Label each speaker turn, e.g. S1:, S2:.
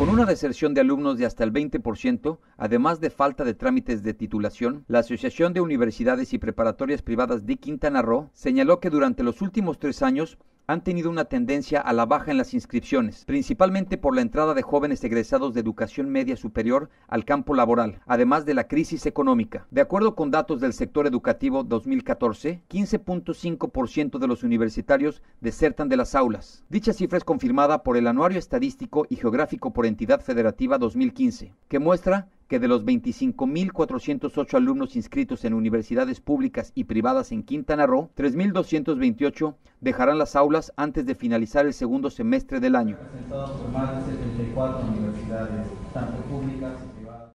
S1: Con una deserción de alumnos de hasta el 20%, además de falta de trámites de titulación, la Asociación de Universidades y Preparatorias Privadas de Quintana Roo señaló que durante los últimos tres años han tenido una tendencia a la baja en las inscripciones, principalmente por la entrada de jóvenes egresados de educación media superior al campo laboral, además de la crisis económica. De acuerdo con datos del sector educativo 2014, 15.5% de los universitarios desertan de las aulas. Dicha cifra es confirmada por el Anuario Estadístico y Geográfico por Entidad Federativa 2015, que muestra que de los 25.408 alumnos inscritos en universidades públicas y privadas en Quintana Roo, 3.228 dejarán las aulas antes de finalizar el segundo semestre del año.